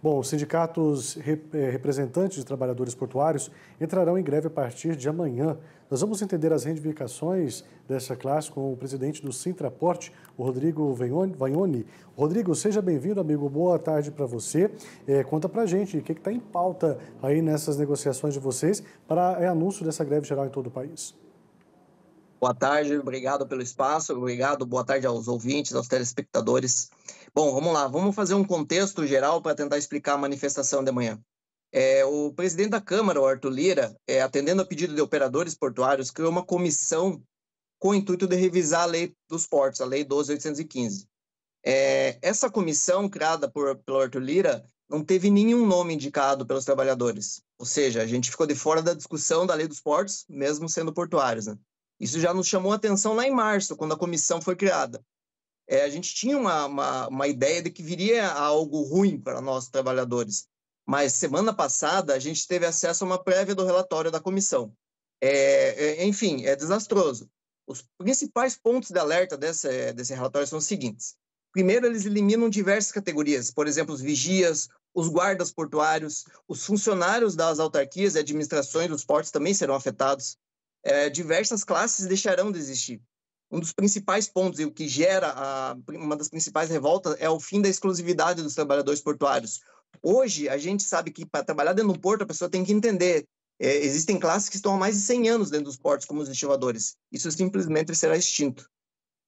Bom, os sindicatos eh, representantes de trabalhadores portuários entrarão em greve a partir de amanhã. Nós vamos entender as reivindicações dessa classe com o presidente do Sintraporte, o Rodrigo Vagnoni. Rodrigo, seja bem-vindo, amigo. Boa tarde para você. É, conta para gente o que está em pauta aí nessas negociações de vocês para é, eh, anúncio dessa greve geral em todo o país. Boa tarde, obrigado pelo espaço, obrigado, boa tarde aos ouvintes, aos telespectadores. Bom, vamos lá, vamos fazer um contexto geral para tentar explicar a manifestação de manhã. É, o presidente da Câmara, o Arthur Lira, é, atendendo a pedido de operadores portuários, criou uma comissão com o intuito de revisar a lei dos portos, a lei 12.815. É, essa comissão, criada por, pelo Arthur Lira, não teve nenhum nome indicado pelos trabalhadores. Ou seja, a gente ficou de fora da discussão da lei dos portos, mesmo sendo portuários. Né? Isso já nos chamou atenção lá em março, quando a comissão foi criada. É, a gente tinha uma, uma, uma ideia de que viria algo ruim para nós, trabalhadores. Mas semana passada, a gente teve acesso a uma prévia do relatório da comissão. é, é enfim, é desastroso. Os principais pontos de alerta desse, desse relatório são os seguintes. Primeiro, eles eliminam diversas categorias, por exemplo, os vigias, os guardas portuários, os funcionários das autarquias e administrações dos portos também serão afetados é, diversas classes deixarão de existir. Um dos principais pontos e o que gera a, uma das principais revoltas é o fim da exclusividade dos trabalhadores portuários. Hoje, a gente sabe que para trabalhar dentro do porto, a pessoa tem que entender. É, existem classes que estão há mais de 100 anos dentro dos portos, como os estivadores. Isso simplesmente será extinto.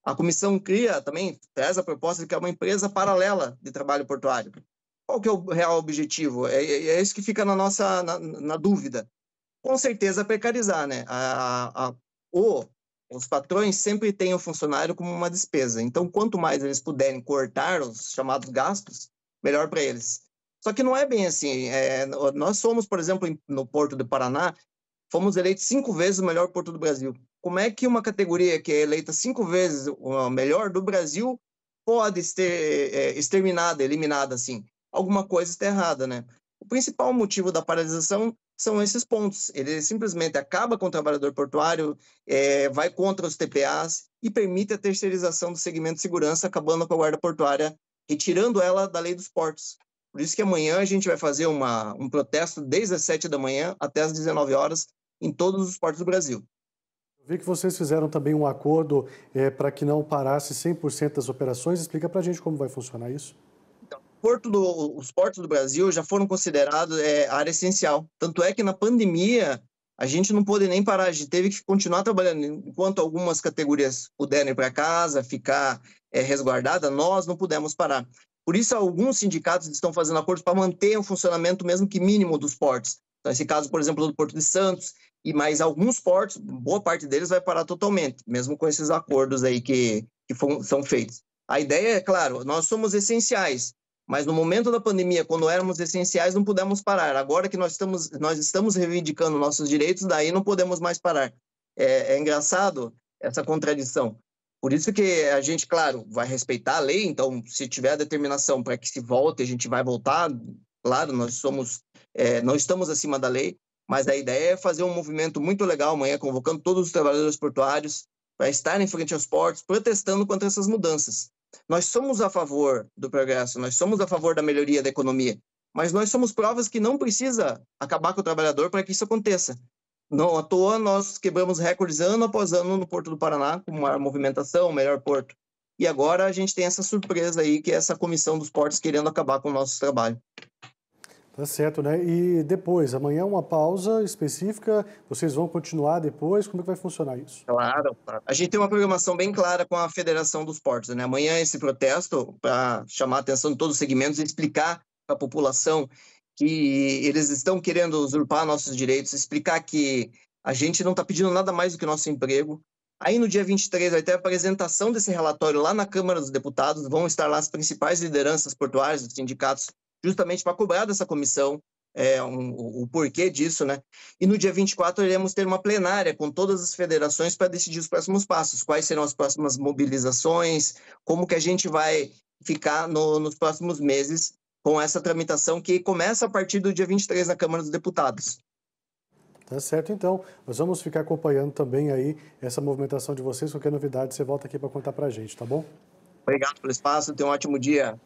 A comissão cria também, traz a proposta de que é uma empresa paralela de trabalho portuário. Qual que é o real objetivo? É, é, é isso que fica na nossa na, na dúvida com certeza precarizar, né? A, a, a, o, os patrões sempre têm o funcionário como uma despesa. Então, quanto mais eles puderem cortar os chamados gastos, melhor para eles. Só que não é bem assim. É, nós somos, por exemplo, no Porto do Paraná, fomos eleitos cinco vezes o melhor porto do Brasil. Como é que uma categoria que é eleita cinco vezes o melhor do Brasil pode ser é, exterminada, eliminada assim? Alguma coisa está errada, né? O principal motivo da paralisação são esses pontos. Ele simplesmente acaba com o trabalhador portuário, é, vai contra os TPAs e permite a terceirização do segmento de segurança, acabando com a guarda portuária, retirando ela da lei dos portos. Por isso que amanhã a gente vai fazer uma, um protesto desde as 7 da manhã até as 19 horas em todos os portos do Brasil. Eu vi que vocês fizeram também um acordo é, para que não parasse 100% das operações. Explica para a gente como vai funcionar isso porto do, os portos do Brasil já foram considerados é, área essencial. Tanto é que na pandemia a gente não pôde nem parar, a gente teve que continuar trabalhando. Enquanto algumas categorias puderam ir para casa, ficar é, resguardada, nós não pudemos parar. Por isso, alguns sindicatos estão fazendo acordos para manter o funcionamento, mesmo que mínimo, dos portos. Então, nesse caso, por exemplo, do Porto de Santos, e mais alguns portos, boa parte deles vai parar totalmente, mesmo com esses acordos aí que, que são feitos. A ideia é, claro, nós somos essenciais, mas no momento da pandemia, quando éramos essenciais, não pudemos parar. Agora que nós estamos, nós estamos reivindicando nossos direitos, daí não podemos mais parar. É, é engraçado essa contradição. Por isso que a gente, claro, vai respeitar a lei, então se tiver a determinação para que se volte, a gente vai voltar. Claro, nós somos, é, não estamos acima da lei, mas a ideia é fazer um movimento muito legal amanhã, convocando todos os trabalhadores portuários para estar em frente aos portos, protestando contra essas mudanças. Nós somos a favor do progresso, nós somos a favor da melhoria da economia, mas nós somos provas que não precisa acabar com o trabalhador para que isso aconteça. Não à toa nós quebramos recordes ano após ano no Porto do Paraná com maior movimentação, melhor porto. E agora a gente tem essa surpresa aí que é essa comissão dos portos querendo acabar com o nosso trabalho. Tá certo, né? E depois, amanhã é uma pausa específica, vocês vão continuar depois? Como é que vai funcionar isso? Claro. A gente tem uma programação bem clara com a Federação dos Portos, né? Amanhã esse protesto para chamar a atenção de todos os segmentos e explicar para a população que eles estão querendo usurpar nossos direitos, explicar que a gente não está pedindo nada mais do que nosso emprego. Aí no dia 23 vai ter a apresentação desse relatório lá na Câmara dos Deputados, vão estar lá as principais lideranças portuárias, dos sindicatos justamente para cobrar dessa comissão é, um, o porquê disso, né? E no dia 24 iremos ter uma plenária com todas as federações para decidir os próximos passos, quais serão as próximas mobilizações, como que a gente vai ficar no, nos próximos meses com essa tramitação que começa a partir do dia 23 na Câmara dos Deputados. Tá certo, então. Nós vamos ficar acompanhando também aí essa movimentação de vocês. Qualquer novidade, você volta aqui para contar para a gente, tá bom? Obrigado pelo espaço, tenha um ótimo dia.